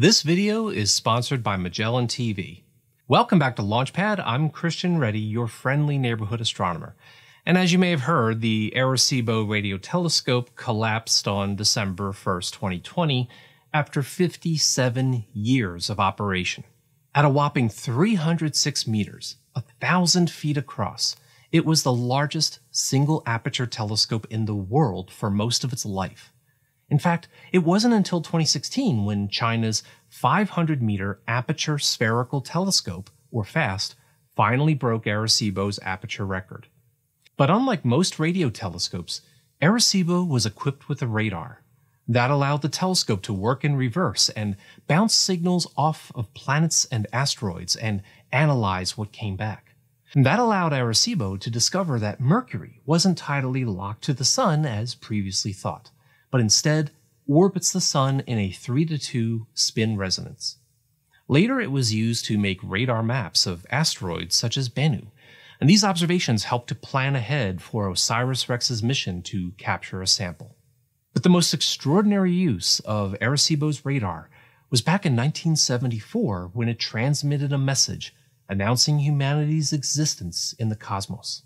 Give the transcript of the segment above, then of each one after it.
This video is sponsored by Magellan TV. Welcome back to Launchpad. I'm Christian Reddy, your friendly neighborhood astronomer. And as you may have heard, the Arecibo radio telescope collapsed on December 1st, 2020, after 57 years of operation. At a whopping 306 meters, 1,000 feet across, it was the largest single aperture telescope in the world for most of its life. In fact, it wasn't until 2016 when China's 500 meter Aperture Spherical Telescope, or FAST, finally broke Arecibo's aperture record. But unlike most radio telescopes, Arecibo was equipped with a radar. That allowed the telescope to work in reverse and bounce signals off of planets and asteroids and analyze what came back. And that allowed Arecibo to discover that Mercury wasn't tidally locked to the Sun as previously thought but instead orbits the sun in a 3 to 2 spin resonance. Later, it was used to make radar maps of asteroids such as Bennu, and these observations helped to plan ahead for OSIRIS rexs mission to capture a sample. But the most extraordinary use of Arecibo's radar was back in 1974 when it transmitted a message announcing humanity's existence in the cosmos.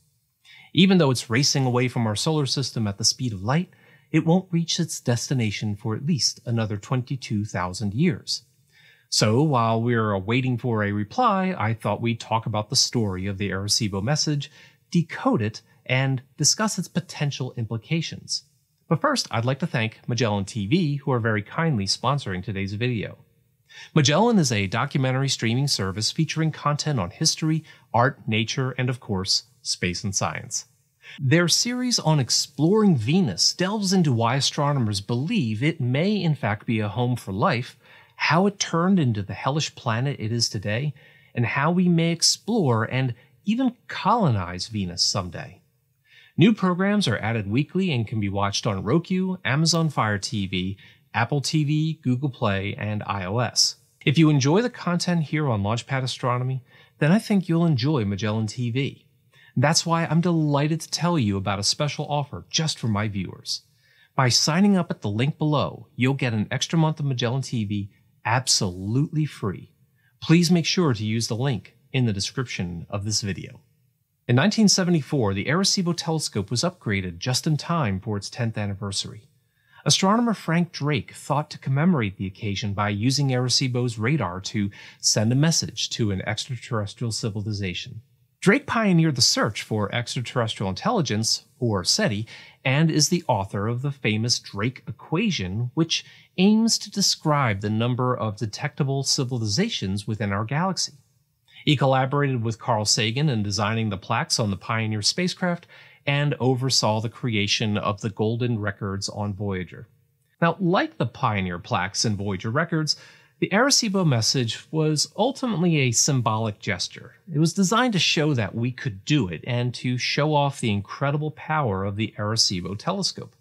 Even though it's racing away from our solar system at the speed of light, it won't reach its destination for at least another 22,000 years. So while we are waiting for a reply, I thought we'd talk about the story of the Arecibo message, decode it, and discuss its potential implications. But first, I'd like to thank Magellan TV, who are very kindly sponsoring today's video. Magellan is a documentary streaming service featuring content on history, art, nature, and of course, space and science. Their series on exploring Venus delves into why astronomers believe it may in fact be a home for life, how it turned into the hellish planet it is today, and how we may explore and even colonize Venus someday. New programs are added weekly and can be watched on Roku, Amazon Fire TV, Apple TV, Google Play, and iOS. If you enjoy the content here on Launchpad Astronomy, then I think you'll enjoy Magellan TV. That's why I'm delighted to tell you about a special offer just for my viewers. By signing up at the link below, you'll get an extra month of Magellan TV absolutely free. Please make sure to use the link in the description of this video. In 1974, the Arecibo telescope was upgraded just in time for its 10th anniversary. Astronomer Frank Drake thought to commemorate the occasion by using Arecibo's radar to send a message to an extraterrestrial civilization. Drake pioneered the search for extraterrestrial intelligence, or SETI, and is the author of the famous Drake equation, which aims to describe the number of detectable civilizations within our galaxy. He collaborated with Carl Sagan in designing the plaques on the Pioneer spacecraft and oversaw the creation of the golden records on Voyager. Now, like the Pioneer plaques and Voyager records, the Arecibo message was ultimately a symbolic gesture. It was designed to show that we could do it and to show off the incredible power of the Arecibo telescope.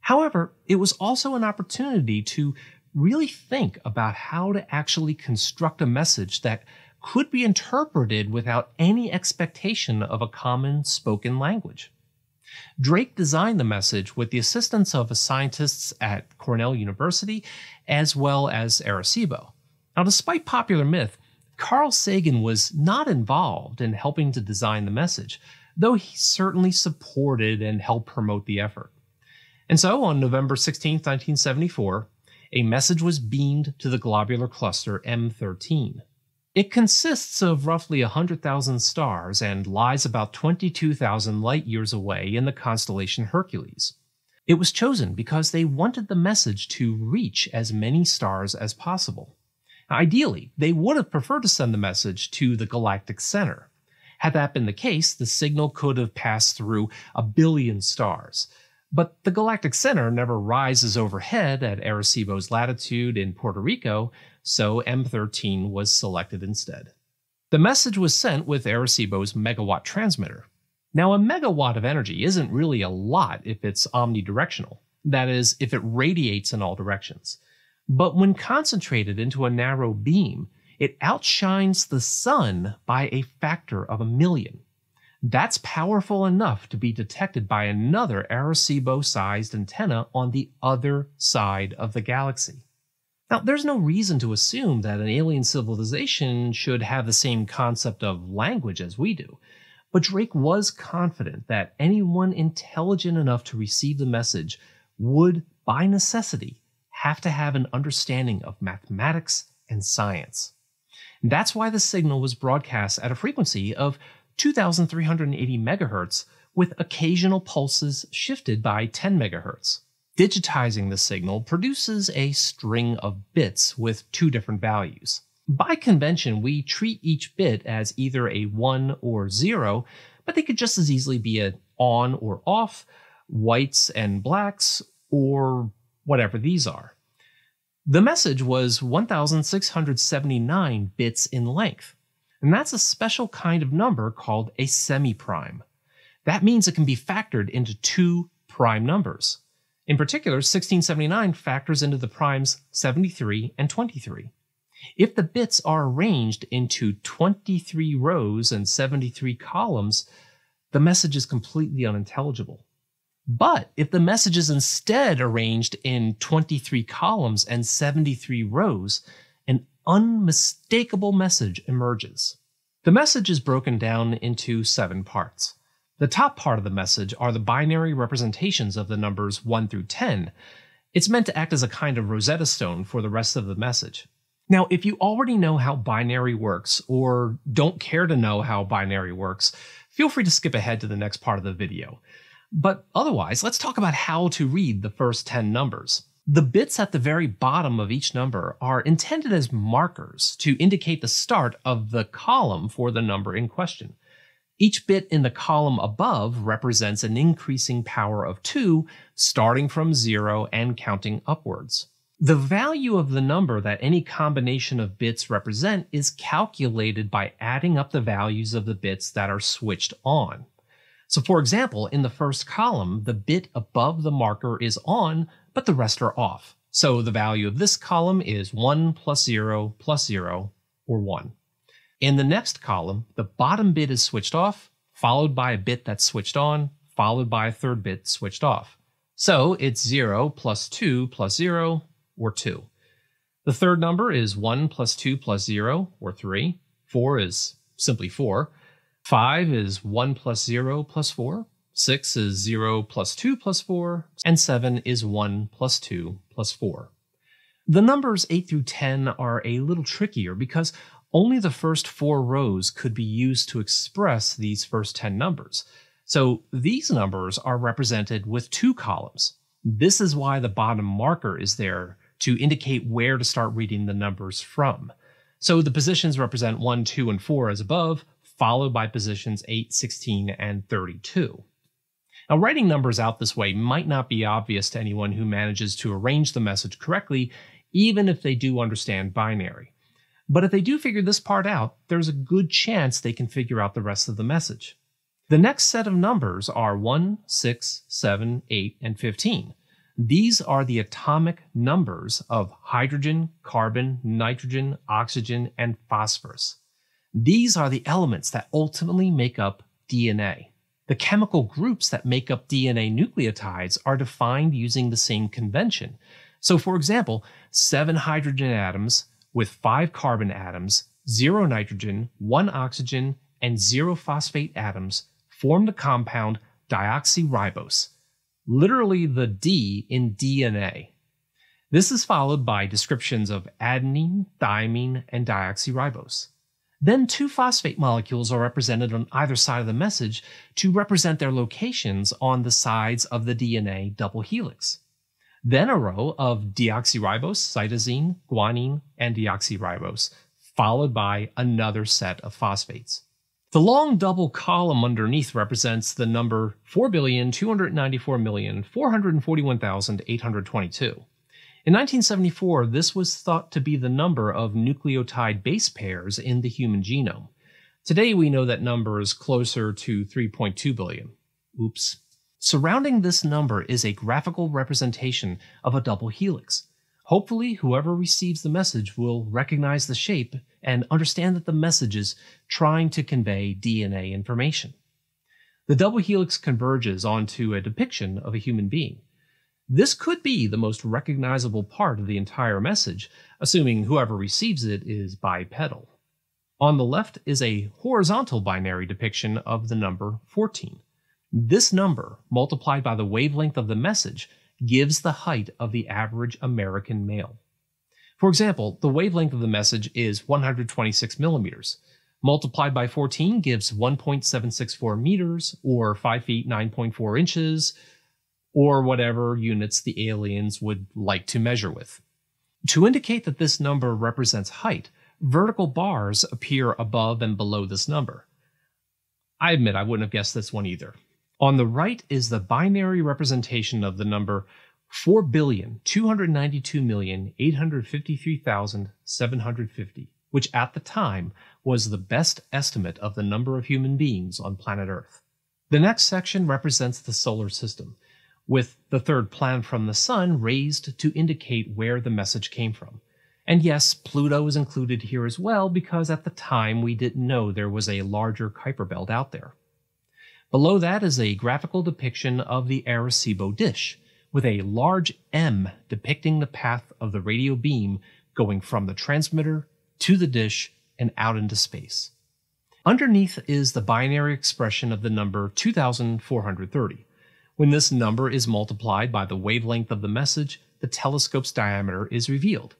However, it was also an opportunity to really think about how to actually construct a message that could be interpreted without any expectation of a common spoken language. Drake designed the message with the assistance of scientists at Cornell University as well as Arecibo. Now, despite popular myth, Carl Sagan was not involved in helping to design the message, though he certainly supported and helped promote the effort. And so, on November 16, 1974, a message was beamed to the globular cluster M13. It consists of roughly 100,000 stars and lies about 22,000 light years away in the constellation Hercules. It was chosen because they wanted the message to reach as many stars as possible. Ideally, they would have preferred to send the message to the galactic center. Had that been the case, the signal could have passed through a billion stars. But the galactic center never rises overhead at Arecibo's latitude in Puerto Rico, so M13 was selected instead. The message was sent with Arecibo's megawatt transmitter. Now, a megawatt of energy isn't really a lot if it's omnidirectional, that is, if it radiates in all directions. But when concentrated into a narrow beam, it outshines the sun by a factor of a million. That's powerful enough to be detected by another Arecibo sized antenna on the other side of the galaxy. Now, there's no reason to assume that an alien civilization should have the same concept of language as we do, but Drake was confident that anyone intelligent enough to receive the message would, by necessity, have to have an understanding of mathematics and science. And that's why the signal was broadcast at a frequency of 2,380 megahertz, with occasional pulses shifted by 10 megahertz. Digitizing the signal produces a string of bits with two different values. By convention, we treat each bit as either a 1 or 0, but they could just as easily be an on or off, whites and blacks, or whatever these are. The message was 1,679 bits in length, and that's a special kind of number called a semiprime. That means it can be factored into two prime numbers. In particular, 1679 factors into the primes 73 and 23. If the bits are arranged into 23 rows and 73 columns, the message is completely unintelligible. But if the message is instead arranged in 23 columns and 73 rows, an unmistakable message emerges. The message is broken down into seven parts. The top part of the message are the binary representations of the numbers 1 through 10. It's meant to act as a kind of Rosetta Stone for the rest of the message. Now, if you already know how binary works, or don't care to know how binary works, feel free to skip ahead to the next part of the video. But otherwise, let's talk about how to read the first 10 numbers. The bits at the very bottom of each number are intended as markers to indicate the start of the column for the number in question. Each bit in the column above represents an increasing power of 2, starting from 0 and counting upwards. The value of the number that any combination of bits represent is calculated by adding up the values of the bits that are switched on. So for example, in the first column, the bit above the marker is on, but the rest are off. So the value of this column is 1 plus 0 plus 0, or 1. In the next column, the bottom bit is switched off, followed by a bit that's switched on, followed by a third bit switched off. So it's 0 plus 2 plus 0, or 2. The third number is 1 plus 2 plus 0, or 3. 4 is simply 4. 5 is 1 plus 0 plus 4. 6 is 0 plus 2 plus 4. And 7 is 1 plus 2 plus 4. The numbers 8 through 10 are a little trickier because only the first four rows could be used to express these first 10 numbers. So these numbers are represented with two columns. This is why the bottom marker is there to indicate where to start reading the numbers from. So the positions represent 1, 2, and 4 as above, followed by positions 8, 16, and 32. Now, writing numbers out this way might not be obvious to anyone who manages to arrange the message correctly, even if they do understand binary. But if they do figure this part out, there's a good chance they can figure out the rest of the message. The next set of numbers are 1, 6, 7, 8, and 15. These are the atomic numbers of hydrogen, carbon, nitrogen, oxygen, and phosphorus. These are the elements that ultimately make up DNA. The chemical groups that make up DNA nucleotides are defined using the same convention. So, for example, seven hydrogen atoms, with five carbon atoms, zero nitrogen, one oxygen, and zero phosphate atoms form the compound dioxyribose, literally the D in DNA. This is followed by descriptions of adenine, thymine, and dioxyribose. Then two phosphate molecules are represented on either side of the message to represent their locations on the sides of the DNA double helix then a row of deoxyribose, cytosine, guanine, and deoxyribose, followed by another set of phosphates. The long double column underneath represents the number 4,294,441,822. In 1974, this was thought to be the number of nucleotide base pairs in the human genome. Today, we know that number is closer to 3.2 billion. Oops. Surrounding this number is a graphical representation of a double helix. Hopefully, whoever receives the message will recognize the shape and understand that the message is trying to convey DNA information. The double helix converges onto a depiction of a human being. This could be the most recognizable part of the entire message, assuming whoever receives it is bipedal. On the left is a horizontal binary depiction of the number 14. This number, multiplied by the wavelength of the message, gives the height of the average American male. For example, the wavelength of the message is 126 millimeters. Multiplied by 14 gives 1.764 meters, or 5 feet 9.4 inches, or whatever units the aliens would like to measure with. To indicate that this number represents height, vertical bars appear above and below this number. I admit I wouldn't have guessed this one either. On the right is the binary representation of the number 4,292,853,750, which at the time was the best estimate of the number of human beings on planet Earth. The next section represents the solar system, with the third planet from the Sun raised to indicate where the message came from. And yes, Pluto is included here as well because at the time we didn't know there was a larger Kuiper belt out there. Below that is a graphical depiction of the Arecibo dish, with a large M depicting the path of the radio beam going from the transmitter to the dish and out into space. Underneath is the binary expression of the number 2430. When this number is multiplied by the wavelength of the message, the telescope's diameter is revealed.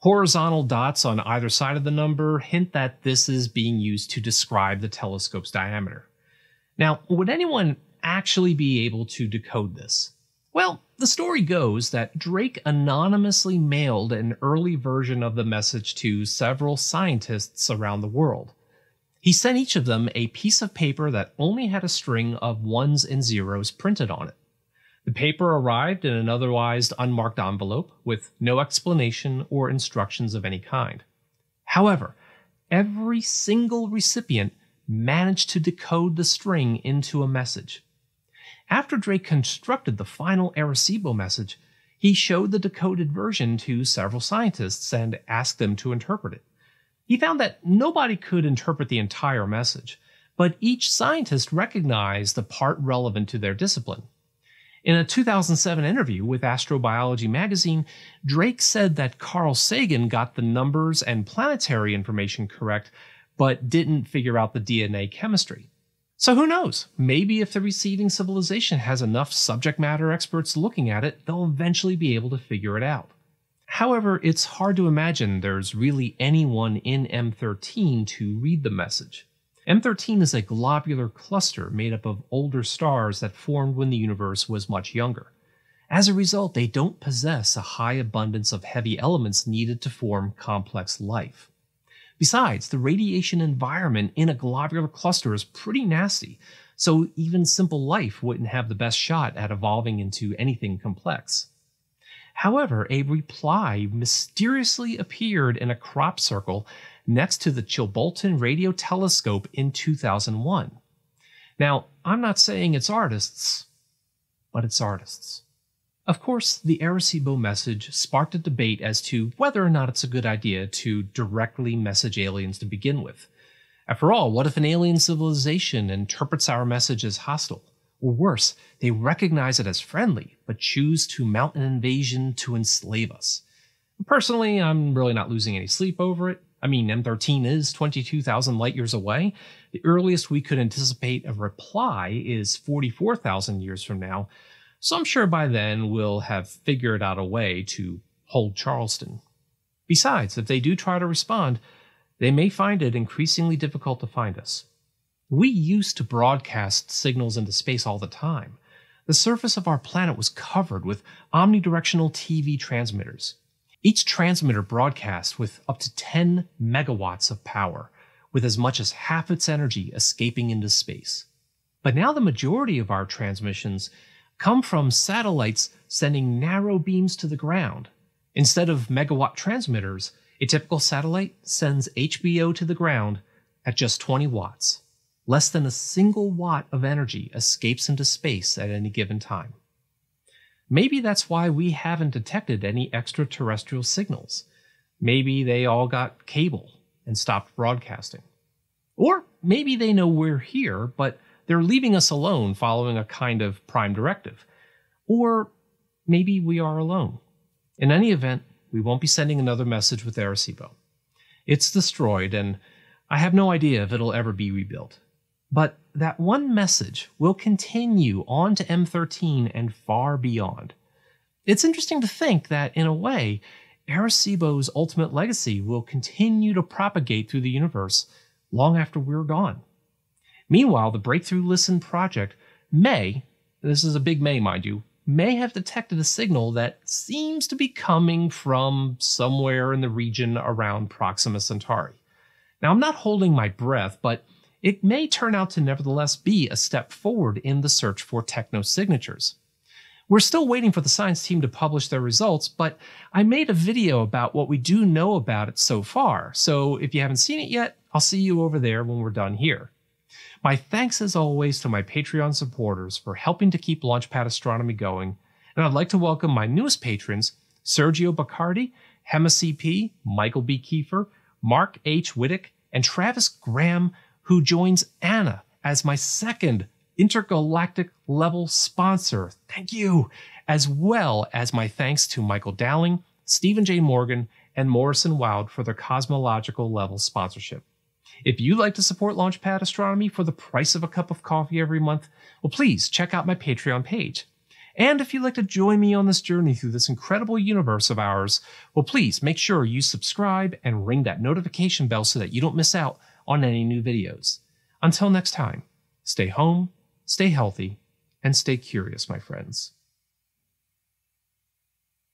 Horizontal dots on either side of the number hint that this is being used to describe the telescope's diameter. Now, would anyone actually be able to decode this? Well, the story goes that Drake anonymously mailed an early version of the message to several scientists around the world. He sent each of them a piece of paper that only had a string of ones and zeros printed on it. The paper arrived in an otherwise unmarked envelope with no explanation or instructions of any kind. However, every single recipient managed to decode the string into a message. After Drake constructed the final Arecibo message, he showed the decoded version to several scientists and asked them to interpret it. He found that nobody could interpret the entire message, but each scientist recognized the part relevant to their discipline. In a 2007 interview with Astrobiology magazine, Drake said that Carl Sagan got the numbers and planetary information correct, but didn't figure out the DNA chemistry. So who knows? Maybe if the receiving civilization has enough subject matter experts looking at it, they'll eventually be able to figure it out. However, it's hard to imagine there's really anyone in M13 to read the message. M13 is a globular cluster made up of older stars that formed when the universe was much younger. As a result, they don't possess a high abundance of heavy elements needed to form complex life. Besides, the radiation environment in a globular cluster is pretty nasty, so even simple life wouldn't have the best shot at evolving into anything complex. However, a reply mysteriously appeared in a crop circle next to the Chilbolton Radio Telescope in 2001. Now, I'm not saying it's artists, but it's artists. Of course, the Arecibo message sparked a debate as to whether or not it's a good idea to directly message aliens to begin with. After all, what if an alien civilization interprets our message as hostile? Or worse, they recognize it as friendly, but choose to mount an invasion to enslave us. Personally, I'm really not losing any sleep over it. I mean, M13 is 22,000 light years away. The earliest we could anticipate a reply is 44,000 years from now, so I'm sure by then we'll have figured out a way to hold Charleston. Besides, if they do try to respond, they may find it increasingly difficult to find us. We used to broadcast signals into space all the time. The surface of our planet was covered with omnidirectional TV transmitters. Each transmitter broadcast with up to 10 megawatts of power, with as much as half its energy escaping into space. But now the majority of our transmissions come from satellites sending narrow beams to the ground. Instead of megawatt transmitters, a typical satellite sends HBO to the ground at just 20 watts. Less than a single watt of energy escapes into space at any given time. Maybe that's why we haven't detected any extraterrestrial signals. Maybe they all got cable and stopped broadcasting. Or maybe they know we're here, but they're leaving us alone following a kind of prime directive. Or maybe we are alone. In any event, we won't be sending another message with Arecibo. It's destroyed, and I have no idea if it'll ever be rebuilt. But that one message will continue on to M13 and far beyond. It's interesting to think that, in a way, Arecibo's ultimate legacy will continue to propagate through the universe long after we're gone. Meanwhile, the Breakthrough Listen project may, this is a big may, mind you, may have detected a signal that seems to be coming from somewhere in the region around Proxima Centauri. Now, I'm not holding my breath, but it may turn out to nevertheless be a step forward in the search for technosignatures. We're still waiting for the science team to publish their results, but I made a video about what we do know about it so far, so if you haven't seen it yet, I'll see you over there when we're done here. My thanks as always to my Patreon supporters for helping to keep Launchpad Astronomy going, and I'd like to welcome my newest patrons, Sergio Bacardi, Hema CP, Michael B. Kiefer, Mark H. Wittick, and Travis Graham, who joins Anna as my second intergalactic level sponsor. Thank you. As well as my thanks to Michael Dowling, Stephen J. Morgan, and Morrison Wild for their cosmological level sponsorship. If you'd like to support Launchpad Astronomy for the price of a cup of coffee every month, well, please check out my Patreon page. And if you'd like to join me on this journey through this incredible universe of ours, well, please make sure you subscribe and ring that notification bell so that you don't miss out on any new videos. Until next time, stay home, stay healthy, and stay curious, my friends.